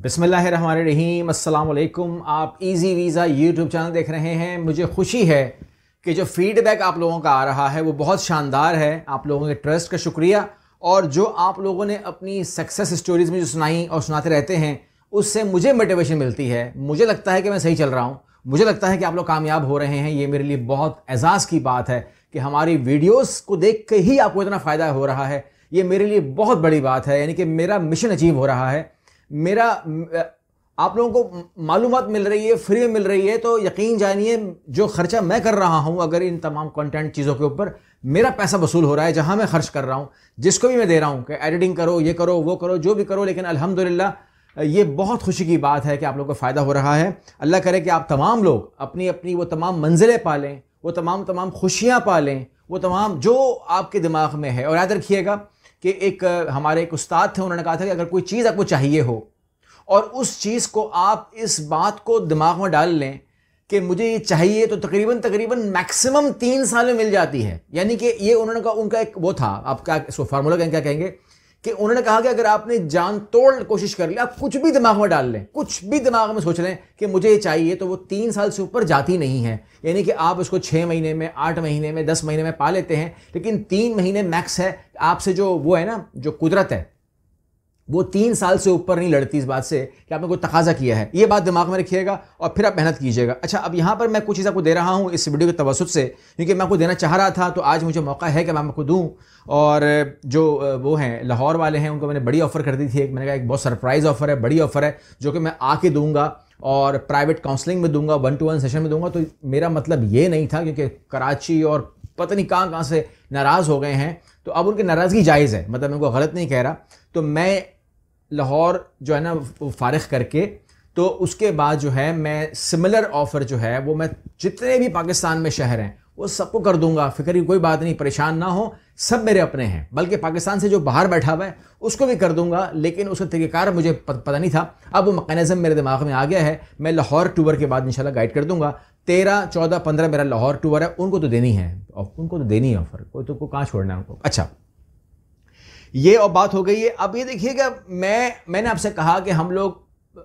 बिसमीम अल्लाम आप इजी वीज़ा यूट्यूब चैनल देख रहे हैं मुझे खुशी है कि जो फीडबैक आप लोगों का आ रहा है वो बहुत शानदार है आप लोगों के ट्रस्ट का शुक्रिया और जो आप लोगों ने अपनी सक्सेस स्टोरीज़ में जो सुनाई और सुनाते रहते हैं उससे मुझे मोटिवेशन मिलती है मुझे लगता है कि मैं सही चल रहा हूँ मुझे लगता है कि आप लोग कामयाब हो रहे हैं ये मेरे लिए बहुत एजाज़ की बात है कि हमारी वीडियोस को देख के ही आपको इतना फ़ायदा हो रहा है ये मेरे लिए बहुत बड़ी बात है यानी कि मेरा मिशन अचीव हो रहा है मेरा आप लोगों को मालूम मिल रही है फ्री में मिल रही है तो यकीन जानिए जो खर्चा मैं कर रहा हूँ अगर इन तमाम कंटेंट चीज़ों के ऊपर मेरा पैसा वसूल हो रहा है जहाँ मैं खर्च कर रहा हूँ जिसको भी मैं दे रहा हूँ कि एडिटिंग करो ये करो वो करो जो भी करो लेकिन अलहमदिल्ला ये बहुत खुशी की बात है कि आप लोगों को फ़ायदा हो रहा है अल्लाह करे कि आप तमाम लोग अपनी अपनी वो तमाम मंजिलें पालें वो तमाम तमाम खुशियाँ पालें वो तमाम जो आपके दिमाग में है और याद रखिएगा कि एक हमारे एक उस्ताद थे उन्होंने कहा था कि अगर कोई चीज़ आपको चाहिए हो और उस चीज़ को आप इस बात को दिमाग में डाल लें कि मुझे ये चाहिए तो तकरीबन तकरीबन मैक्सिमम तीन साल में मिल जाती है यानी कि ये उन्होंने का उनका एक वो था आप क्या इसको फार्मूला क्या कहेंगे कि उन्होंने कहा कि अगर आपने जान तोड़ कोशिश कर ली आप कुछ भी दिमाग में डाल लें कुछ भी दिमाग में सोच लें कि मुझे ये चाहिए तो वो तीन साल से ऊपर जाती नहीं है यानी कि आप उसको छः महीने में आठ महीने में दस महीने में पा लेते हैं लेकिन तीन महीने मैक्स है आपसे जो वो है ना जो कुदरत है वो तीन साल से ऊपर नहीं लड़ती इस बात से कि आपने कोई तकाजा किया है ये बात दिमाग में रखिएगा और फिर आप मेहनत कीजिएगा अच्छा अब यहाँ पर मैं कुछ चीज़ आपको दे रहा हूँ इस वीडियो के तवसत से क्योंकि मैं आपको देना चाह रहा था तो आज मुझे मौका है कि मैं आपको दूँ और जो वो हैं लाहौर वाले हैं उनको मैंने बड़ी ऑफ़र कर दी थी एक मैंने कहा एक बहुत सरप्राइज़ ऑफ़र है बड़ी ऑफ़र है जो कि मैं आके दूँगा और प्राइवेट काउंसलिंग में दूंगा वन टू वन सेशन में दूंगा तो मेरा मतलब ये नहीं था क्योंकि कराची और पता नहीं कहाँ कहाँ से नाराज़ हो गए हैं तो अब उनकी नाराज़गी जायज़ है मतलब मैं उनको गलत नहीं कह रहा तो मैं लाहौर जो है ना फारग करके तो उसके बाद जो है मैं सिमिलर ऑफ़र जो है वो मैं जितने भी पाकिस्तान में शहर हैं वो सबको कर दूंगा फिक्र की कोई बात नहीं परेशान ना हो सब मेरे अपने हैं बल्कि पाकिस्तान से जो बाहर बैठा हुआ है उसको भी कर दूंगा लेकिन उसका तरीक़ार मुझे पता नहीं था अब वो मकैनिज़म मेरे दिमाग में आ गया है मैं लाहौर टूर के बाद इंशाल्लाह गाइड कर दूंगा तेरह चौदह पंद्रह मेरा लाहौर टूर है उनको तो देनी है उनको तो देनी है ऑफर कोई तो को कहाँ छोड़ना है उनको अच्छा ये और बात हो गई है अब ये देखिएगा मैं मैंने आपसे कहा कि हम लोग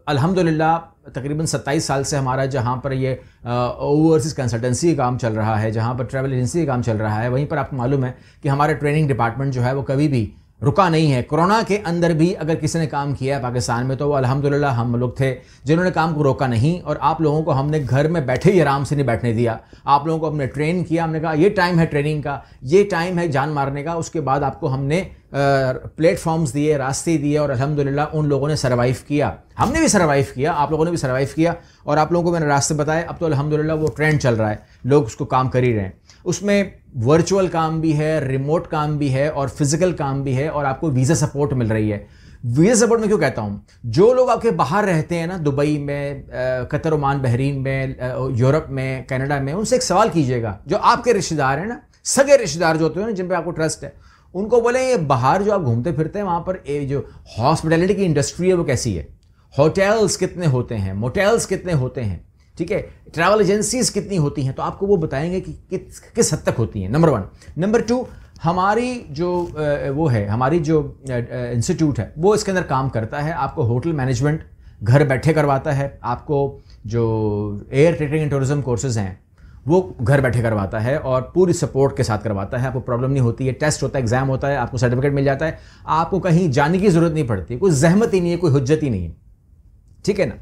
अल्हम्दुलिल्लाह तकरीबन सत्ताईस साल से हमारा जहाँ पर ये ओवरसीज़ कंसल्टेंसी काम चल रहा है जहाँ पर ट्रैवल एजेंसी का काम चल रहा है वहीं पर आपको मालूम है कि हमारे ट्रेनिंग डिपार्टमेंट जो है वो कभी भी रुका नहीं है कोरोना के अंदर भी अगर किसी ने काम किया है पाकिस्तान में तो वो अलहमदिल्ला हम लोग थे जिन्होंने काम को रोका नहीं और आप लोगों को हमने घर में बैठे ही आराम से नहीं बैठने दिया आप लोगों को हमने ट्रेन किया हमने कहा ये टाइम है ट्रेनिंग का ये टाइम है जान मारने का उसके बाद आपको हमने प्लेटफॉर्म्स दिए रास्ते दिए और अल्हम्दुलिल्लाह उन लोगों ने सर्वाइव किया हमने भी सर्वाइव किया आप लोगों ने भी सर्वाइव किया और आप लोगों को मैंने रास्ते बताए अब तो अल्हम्दुलिल्लाह वो ट्रेंड चल रहा है लोग उसको काम कर ही रहे हैं उसमें वर्चुअल काम भी है रिमोट काम भी है और फिजिकल काम भी है और आपको वीज़ा सपोर्ट मिल रही है वीज़ा सपोर्ट में क्यों कहता हूँ जो लोग आपके बाहर रहते हैं ना दुबई में कतर ओमान बहरीन में यूरोप में कनाडा में उनसे एक सवाल कीजिएगा जो आपके रिश्तेदार हैं ना सगे रिश्तेदार जो होते हैं ना जिन पर आपको ट्रस्ट है उनको बोले ये बाहर जो आप घूमते फिरते हैं वहाँ पर ए, जो हॉस्पिटैलिटी की इंडस्ट्री है वो कैसी है होटल्स कितने होते हैं मोटेल्स कितने होते हैं ठीक है ट्रैवल एजेंसीज कितनी होती हैं तो आपको वो बताएंगे कि किस किस हद तक होती हैं नंबर वन नंबर टू हमारी जो वो है हमारी जो इंस्टीट्यूट है वो इसके अंदर काम करता है आपको होटल मैनेजमेंट घर बैठे करवाता है आपको जो air trading and tourism courses हैं वो घर बैठे करवाता है और पूरी सपोर्ट के साथ करवाता है आपको प्रॉब्लम नहीं होती है टेस्ट होता है एग्जाम होता है आपको सर्टिफिकेट मिल जाता है आपको कहीं जाने की ज़रूरत नहीं पड़ती कोई जहमत ही नहीं है कोई हजत ही नहीं है ठीक है ना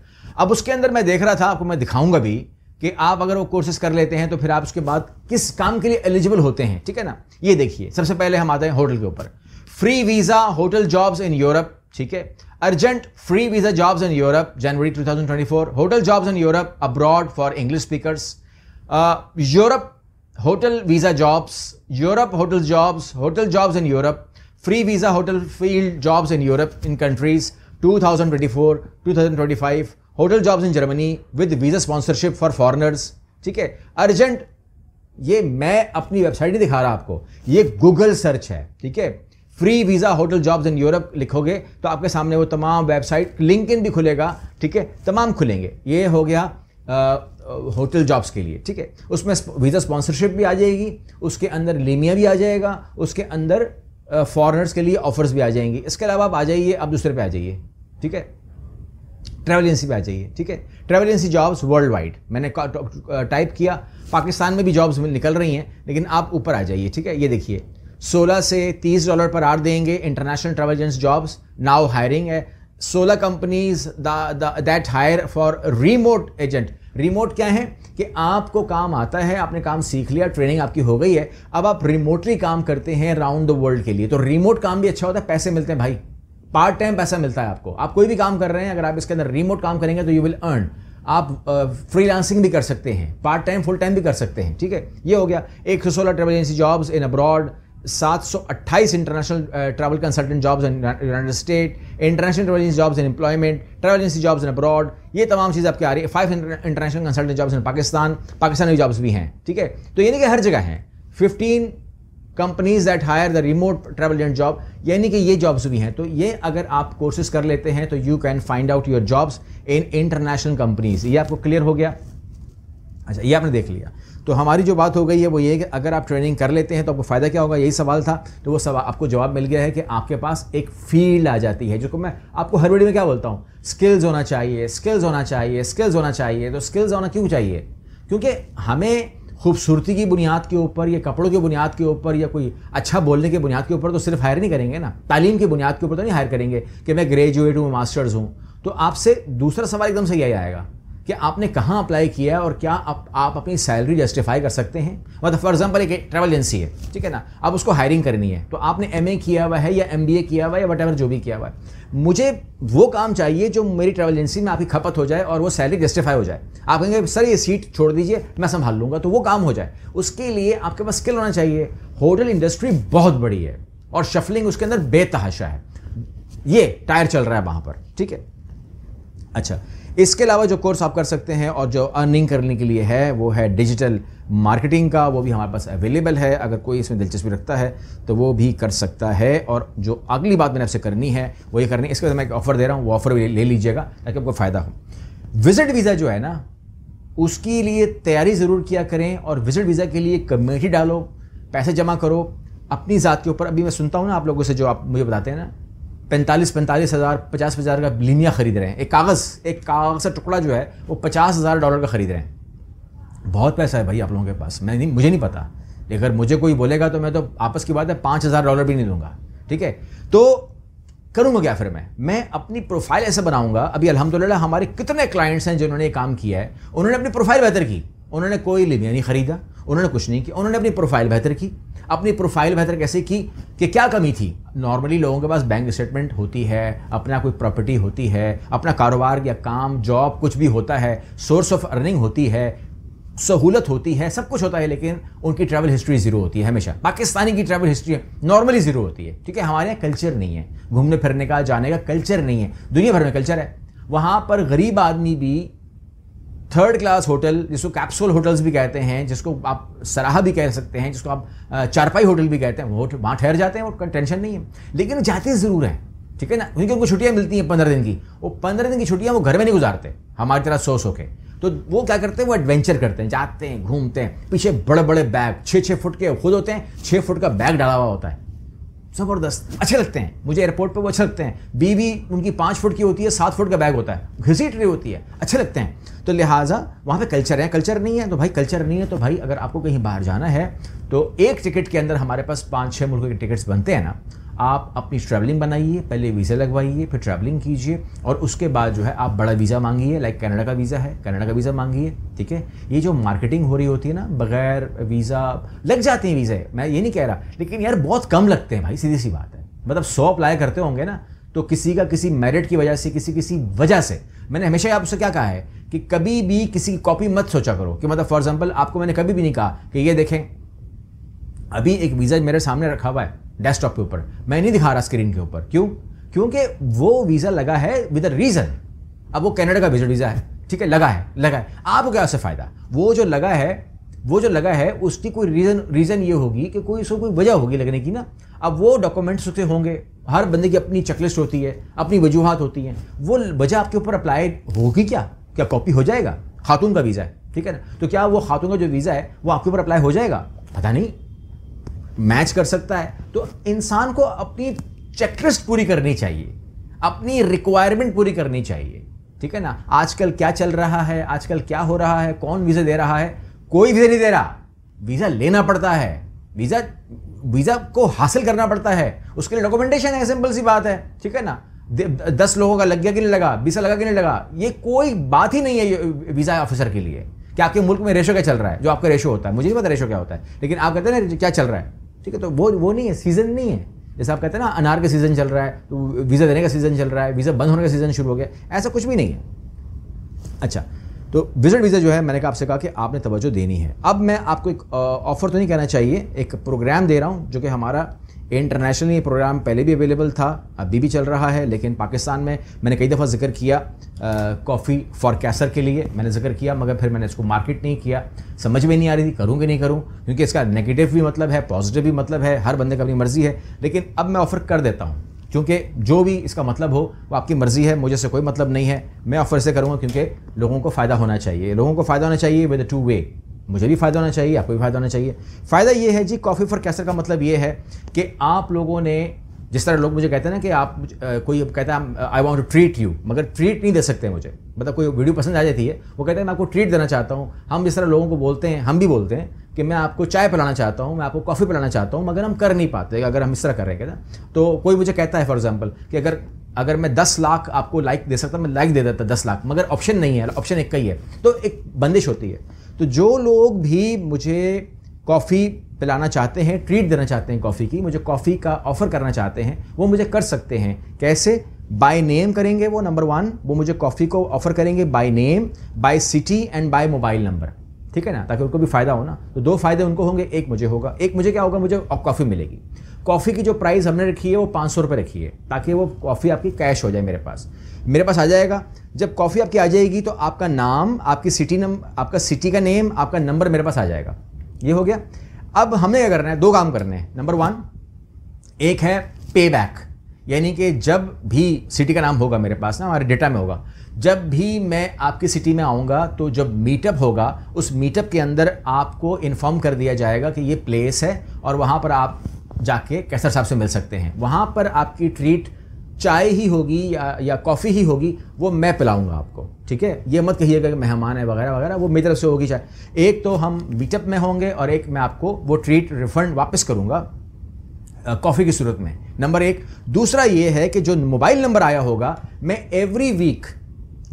अब उसके अंदर मैं देख रहा था आपको मैं दिखाऊंगा भी कि आप अगर वो कोर्सेज कर लेते हैं तो फिर आप उसके बाद किस काम के लिए एलिजिबल होते हैं ठीक है ना ये देखिए सबसे पहले हम आते हैं होटल के ऊपर free visa hotel jobs in Europe ठीक है urgent free visa jobs in Europe January 2024 hotel jobs in Europe abroad for English speakers Europe hotel visa jobs Europe hotel jobs hotel jobs in Europe free visa hotel field jobs in Europe in countries 2024 2025 hotel jobs in Germany with visa sponsorship for foreigners ठीक है urgent ये मैं अपनी website ही दिखा रहा आपको ये Google search है ठीक है free visa hotel jobs in Europe लिखोगे तो आपके सामने वो तमाम वेबसाइट लिंक इन भी खुलेगा ठीक है तमाम खुलेंगे ये हो गया uh, होटल जॉब्स के लिए ठीक है उसमें वीज़ा स्पॉन्सरशिप भी आ जाएगी उसके अंदर लेमिया भी आ जाएगा उसके अंदर फॉरनर्स के लिए ऑफर्स भी आ जाएंगी इसके अलावा आप आ जाइए आप दूसरे पे आ जाइए ठीक है ट्रैवल एजेंसी पे आ जाइए ठीक है travel agency jobs world wide मैंने टाइप किया पाकिस्तान में भी जॉब्स निकल रही हैं लेकिन आप ऊपर आ जाइए ठीक है ये देखिए 16 से 30 डॉलर पर आर देंगे international travel agency jobs now hiring है 16 companies that hire for remote agent remote क्या है कि आपको काम आता है आपने काम सीख लिया ट्रेनिंग आपकी हो गई है अब आप रिमोटली काम करते हैं राउंड द वर्ल्ड के लिए तो रिमोट काम भी अच्छा होता है पैसे मिलते हैं भाई पार्ट टाइम पैसा मिलता है आपको आप कोई भी काम कर रहे हैं अगर आप इसके अंदर रिमोट काम करेंगे तो यू विल अर्न आप फ्रीलांसिंग uh, भी कर सकते हैं पार्ट टाइम फुल टाइम भी कर सकते हैं ठीक है ये हो गया एक सौ सोलह travel agency jobs in abroad 728 international travel consultant jobs in United State international travel agency jobs in employment travel agency jobs in abroad ये तमाम चीज़ आपके आ रही है five international consultant jobs in Pakistan Pakistani jobs भी हैं ठीक है तो यानी कि हर जगह हैं fifteen companies that hire the remote travel agent job यानी कि ये जॉब्स भी हैं तो ये अगर आप कोर्सेज कर लेते हैं तो you can find out your jobs in international companies ये आपको क्लियर हो गया अच्छा ये आपने देख लिया तो हमारी जो बात हो गई है वो ये है कि अगर आप ट्रेनिंग कर लेते हैं तो आपको फ़ायदा क्या होगा यही सवाल था तो वो सवाल आपको जवाब मिल गया है कि आपके पास एक फील्ड आ जाती है जो मैं आपको हर वीडियो में क्या बोलता हूँ स्किल्स होना चाहिए स्किल्स होना चाहिए स्किल्स होना चाहिए तो स्किल्स होना क्यों चाहिए क्योंकि हमें खूबसूरती की बुनियाद के ऊपर या कपड़ों की बुनियाद के ऊपर या कोई अच्छा बोलने की बुनियाद के ऊपर तो सिर्फ हायर नहीं करेंगे ना तालीम की बुनियाद के ऊपर तो नहीं हायर करेंगे कि मैं ग्रेजुएट हूँ मास्टर्स हूँ तो आपसे दूसरा सवाल एकदम सही आएगा कि आपने कहाँ अप्लाई किया है और क्या आप आप अपनी सैलरी जस्टिफाई कर सकते हैं मतलब फॉर एग्जाम्पल एक ट्रैवल एजेंसी है ठीक है ना आप उसको हायरिंग करनी है तो आपने एम किया हुआ है या एम किया हुआ है या वट जो भी किया हुआ है मुझे वो काम चाहिए जो मेरी ट्रैवल एजेंसी में आपकी खपत हो जाए और वो सैलरी जस्टिफाई हो जाए आप कहेंगे सर ये सीट छोड़ दीजिए मैं संभाल लूँगा तो वो काम हो जाए उसके लिए आपके पास स्किल होना चाहिए होटल इंडस्ट्री बहुत बड़ी है और शफलिंग उसके अंदर बेतहाशा है ये टायर चल रहा है वहाँ पर ठीक है अच्छा इसके अलावा जो कोर्स आप कर सकते हैं और जो अर्निंग करने के लिए है वो है डिजिटल मार्केटिंग का वो भी हमारे पास अवेलेबल है अगर कोई इसमें दिलचस्पी रखता है तो वो भी कर सकता है और जो अगली बात मैंने आपसे करनी है वो ये करनी है इसके बाद मैं एक ऑफर दे रहा हूँ वो ऑफर ले लीजिएगा ताकि आपको फ़ायदा हो विजिट वीज़ा जो है ना उसके लिए तैयारी ज़रूर किया करें और विजिट वीज़ा के लिए कमेटी डालो पैसे जमा करो अपनी ज़ात के ऊपर अभी मैं सुनता हूँ ना आप लोगों से जो आप मुझे बताते हैं ना पैंतालीस पैंतालीस हज़ार पचास हज़ार का लिनिया ख़रीद रहे हैं एक कागज़ एक कागज़ का टुकड़ा जो है वो पचास हज़ार डॉलर का ख़रीद रहे हैं बहुत पैसा है भाई आप लोगों के पास मैं नहीं मुझे नहीं पता अगर मुझे कोई बोलेगा तो मैं तो आपस की बात है पाँच हज़ार डॉलर भी नहीं दूंगा ठीक है तो करूँगा क्या फिर मैं मैं अपनी प्रोफाइल ऐसे बनाऊँगा अभी अलहमदिल्ला हमारे कितने क्लाइंट्स हैं जिन्होंने काम किया है उन्होंने अपनी प्रोफाइल बेहतर की उन्होंने कोई लिबिया नहीं खरीदा उन्होंने कुछ नहीं किया उन्होंने अपनी प्रोफाइल बेहतर की अपनी प्रोफाइल बेहतर कैसे की कि क्या कमी थी नॉर्मली लोगों के पास बैंक स्टेटमेंट होती है अपना कोई प्रॉपर्टी होती है अपना कारोबार या काम जॉब कुछ भी होता है सोर्स ऑफ अर्निंग होती है सहूलत होती है सब कुछ होता है लेकिन उनकी ट्रैवल हिस्ट्री जीरो होती है हमेशा पाकिस्तानी की ट्रैवल हिस्ट्री नॉर्मली जीरो होती है ठीक है हमारे यहाँ कल्चर नहीं है घूमने फिरने का जाने का कल्चर नहीं है दुनिया भर में कल्चर है वहाँ पर गरीब आदमी भी थर्ड क्लास होटल जिसको कैप्सूल होटल्स भी कहते हैं जिसको आप सराहा भी कह सकते हैं जिसको आप चारपाई होटल भी कहते हैं वो तो वहाँ ठहर जाते हैं और टेंशन नहीं है लेकिन जाते ज़रूर हैं ठीक है ना क्योंकि उनको छुट्टियाँ मिलती हैं पंद्रह दिन की वो पंद्रह दिन की छुट्टियाँ वो घर में नहीं गुजारते हमारी तरह सो सो के तो वो क्या करते हैं वो एडवेंचर करते हैं जाते हैं घूमते हैं पीछे बड़े बड़े बैग छः छः फुट के खुद होते हैं छः फुट का बैग डाला हुआ होता है ज़बरदस्त अच्छे लगते हैं मुझे एयरपोर्ट पर वो अच्छे लगते हैं बीवी उनकी पाँच फुट की होती है सात फुट का बैग होता है घसीट रही होती है अच्छे लगते हैं तो लिहाजा वहाँ पे कल्चर है कल्चर नहीं है तो भाई कल्चर नहीं है तो भाई अगर आपको कहीं बाहर जाना है तो एक टिकट के अंदर हमारे पास पाँच छः मुल्कों के टिकट्स बनते हैं ना आप अपनी ट्रैवलिंग बनाइए पहले वीज़ा लगवाइए फिर ट्रैवलिंग कीजिए और उसके बाद जो है आप बड़ा वीज़ा मांगिए लाइक कनाडा का वीज़ा है कनाडा का वीज़ा मांगिए ठीक है ये जो मार्केटिंग हो रही होती है ना बगैर वीज़ा लग जाते हैं वीज़े मैं ये नहीं कह रहा लेकिन यार बहुत कम लगते हैं भाई सीधी सी बात है मतलब सौ अप्लाई करते होंगे ना तो किसी का किसी मेरिट की वजह से किसी किसी वजह से मैंने हमेशा आपसे क्या कहा है कि कभी भी किसी की कॉपी मत सोचा करो कि मतलब फॉर एग्जाम्पल आपको मैंने कभी भी नहीं कहा कि ये देखें अभी एक वीज़ा मेरे सामने रखा हुआ है डेस्कटॉप के ऊपर मैं नहीं दिखा रहा स्क्रीन के ऊपर क्यों क्योंकि वो वीज़ा लगा है विद अ रीज़न अब वो कैनेडा का विजिट वीज़ा है ठीक है लगा है लगा है आपको क्या उससे फ़ायदा वो जो लगा है वो जो लगा है उसकी कोई रीज़न रीज़न ये होगी कि कोई उसको कोई वजह होगी लगने की ना अब वो डॉक्यूमेंट्स उसके होंगे हर बंदे की अपनी चेकलिस्ट होती है अपनी वजूहत होती हैं वो वजह आपके ऊपर अप्लाई होगी क्या क्या कॉपी हो जाएगा खातून का वीज़ा है ठीक है ना तो क्या वो खातून का जो वीज़ा है वो आपके ऊपर अप्लाई हो जाएगा पता नहीं मैच कर सकता है तो इंसान को अपनी चेकलिस्ट पूरी करनी चाहिए अपनी रिक्वायरमेंट पूरी करनी चाहिए ठीक है ना आजकल क्या चल रहा है आजकल क्या हो रहा है कौन वीज़ा दे रहा है कोई वीज़ा नहीं दे रहा वीज़ा लेना पड़ता है वीज़ा वीज़ा को हासिल करना पड़ता है उसके लिए डॉक्यूमेंटेशन है सिंपल सी बात है ठीक है ना दस लोगों का लग गया कि नहीं लगा बीसा लगा कि नहीं लगा ये कोई बात ही नहीं है वीज़ा ऑफिसर के लिए कि आपके मुल्क में रेशो क्या चल रहा है जो आपका रेशो होता है मुझे नहीं पता रेशो क्या होता है लेकिन आप कहते हैं ना क्या चल रहा है ठीक है तो वो वो नहीं है सीज़न नहीं है जैसे आप कहते हैं ना अनार का सीज़न चल रहा है तो वीज़ा देने का सीज़न चल रहा है वीज़ा बंद होने का सीज़न शुरू हो गया ऐसा कुछ भी नहीं है अच्छा तो विजिट वीज़ा जो है मैंने कहा आपसे कहा कि आपने तवज्जो देनी है अब मैं आपको एक ऑफ़र तो नहीं कहना चाहिए एक प्रोग्राम दे रहा हूँ जो कि हमारा इंटरनेशनली ये प्रोग्राम पहले भी अवेलेबल था अभी भी चल रहा है लेकिन पाकिस्तान में मैंने कई दफ़ा जिक्र किया कॉफ़ी फॉर कैसर के लिए मैंने जिक्र किया मगर फिर मैंने इसको मार्केट नहीं किया समझ में नहीं आ रही थी करूँ कि नहीं करूँ क्योंकि इसका नेगेटिव भी मतलब है पॉजिटिव भी मतलब है हर बंदे का अपनी मर्ज़ी है लेकिन अब मैं ऑफ़र कर देता हूँ क्योंकि जो भी इसका मतलब हो वो आपकी मर्ज़ी है मुझे से कोई मतलब नहीं है मैं ऑफ़र से करूँगा क्योंकि लोगों को फ़ायदा होना चाहिए लोगों को फ़ायदा होना चाहिए विद टू वे मुझे भी फ़ायदा होना चाहिए आपको भी फ़ायदा होना चाहिए फ़ायदा ये है जी कॉफ़ी फॉर कैसर का मतलब ये है कि आप लोगों ने जिस तरह लोग मुझे कहते हैं ना कि आप कोई कहता है I want to treat you मगर ट्रीट नहीं दे सकते मुझे मतलब कोई वीडियो पसंद आ जाती है वो कहते हैं मैं आपको ट्रीट देना चाहता हूँ हम जिस तरह लोगों को बोलते हैं हम भी बोलते हैं कि मैं आपको चाय पिलाना चाहता हूँ मैं आपको कॉफ़ी पिलाना चाहता हूँ मगर हम कर नहीं पाते अगर हम इस तरह करेंगे ना तो कोई मुझे कहता है फॉर एग्जाम्पल कि अगर अगर मैं दस लाख आपको लाइक दे सकता मैं लाइक दे देता दस लाख मगर ऑप्शन नहीं है ऑप्शन एक का ही है तो एक बंदिश होती है तो जो लोग भी मुझे कॉफ़ी पिलाना चाहते हैं ट्रीट देना चाहते हैं कॉफ़ी की मुझे कॉफ़ी का ऑफ़र करना चाहते हैं वो मुझे कर सकते हैं कैसे बाय नेम करेंगे वो नंबर वन वो मुझे कॉफ़ी को ऑफ़र करेंगे by name by city and by mobile number ठीक है ना ताकि उनको भी फ़ायदा हो ना तो दो फायदे उनको होंगे एक मुझे होगा एक मुझे क्या होगा मुझे कॉफ़ी मिलेगी कॉफ़ी की जो प्राइस हमने रखी है वो पाँच सौ रुपये रखी है ताकि वो कॉफ़ी आपकी कैश हो जाए मेरे पास मेरे पास आ जाएगा जब कॉफ़ी आपकी आ जाएगी तो आपका नाम आपकी सिटी नंबर आपका सिटी का नेम आपका नंबर मेरे पास आ जाएगा ये हो गया अब हमने क्या करना है दो काम करने हैं नंबर वन एक है पे बैक यानी कि जब भी सिटी का नाम होगा मेरे पास ना हमारे डेटा में होगा जब भी मैं आपकी सिटी में आऊँगा तो जब मीटअप होगा उस मीटअप के अंदर आपको इन्फॉर्म कर दिया जाएगा कि ये प्लेस है और वहाँ पर आप जाके कैसर साहब से मिल सकते हैं वहाँ पर आपकी ट्रीट चाय ही होगी या या कॉफ़ी ही होगी वो मैं पिलाऊंगा आपको ठीक है ये मत कहिएगा कि मेहमान है वगैरह वगैरह वो मेरी तरफ से होगी चाय एक तो हम मीटअप में होंगे और एक मैं आपको वो ट्रीट रिफंड वापस करूँगा कॉफ़ी की सूरत में नंबर एक दूसरा ये है कि जो मोबाइल नंबर आया होगा मैं एवरी वीक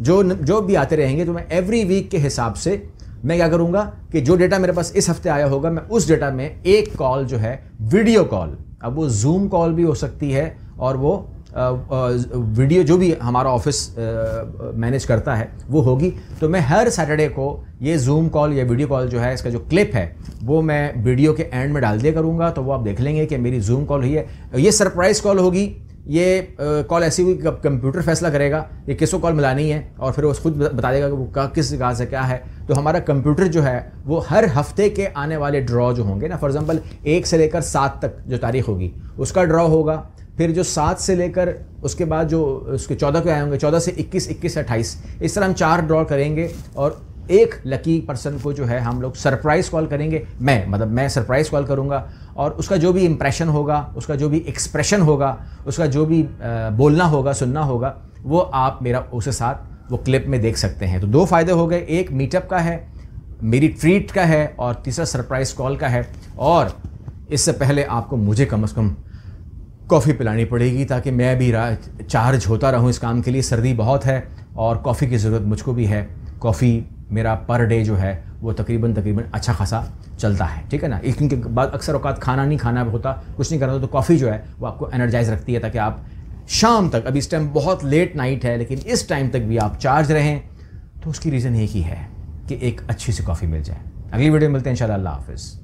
जो जो भी आते रहेंगे तो मैं एवरी वीक के हिसाब से मैं क्या करूंगा कि जो डेटा मेरे पास इस हफ्ते आया होगा मैं उस डेटा में एक कॉल जो है वीडियो कॉल अब वो जूम कॉल भी हो सकती है और वो आ, आ, वीडियो जो भी हमारा ऑफिस मैनेज करता है वो होगी तो मैं हर सैटरडे को ये जूम कॉल या वीडियो कॉल जो है इसका जो क्लिप है वो मैं वीडियो के एंड में डाल दिया करूँगा तो वो आप देख लेंगे कि मेरी जूम कॉल हुई है ये सरप्राइज़ कॉल होगी ये कॉल ऐसी हुई कंप्यूटर फैसला करेगा ये किसको कॉल मिलानी है और फिर वो खुद बता देगा कि वो का किस जगह से क्या है तो हमारा कंप्यूटर जो है वो हर हफ्ते के आने वाले ड्रॉ जो होंगे ना फॉर एग्ज़ाम्पल एक से लेकर सात तक जो तारीख होगी उसका ड्रॉ होगा फिर जो सात से लेकर उसके बाद जो उसके चौदह के आए होंगे चौदह से इक्कीस इक्कीस अट्ठाईस इस तरह हम चार ड्रॉ करेंगे और एक लकी पर्सन को जो है हम लोग सरप्राइज़ कॉल करेंगे मैं मतलब मैं सरप्राइज़ कॉल करूँगा और उसका जो भी इम्प्रेशन होगा उसका जो भी एक्सप्रेशन होगा उसका जो भी बोलना होगा सुनना होगा वो आप मेरा उसके साथ वो क्लिप में देख सकते हैं तो दो फ़ायदे हो गए एक मीटअप का है मेरी ट्रीट का है और तीसरा सरप्राइज़ कॉल का है और इससे पहले आपको मुझे कम से कम कॉफ़ी पिलानी पड़ेगी ताकि मैं भी चार्ज होता रहूं इस काम के लिए सर्दी बहुत है और कॉफ़ी की ज़रूरत मुझको भी है कॉफ़ी मेरा पर डे जो है वो तकरीबन तकरीबन अच्छा खासा चलता है ठीक है ना एक दिन के बाद अक्सर अवकात खाना नहीं खाना होता कुछ नहीं करना तो कॉफ़ी जो है वो आपको एनर्जाइज रखती है ताकि आप शाम तक अभी इस टाइम बहुत लेट नाइट है लेकिन इस टाइम तक भी आप चार्ज रहें तो उसकी रीज़न एक ही है कि एक अच्छी सी कॉफ़ी मिल जाए अगली वीडियो मिलते हैं इन हाफिज़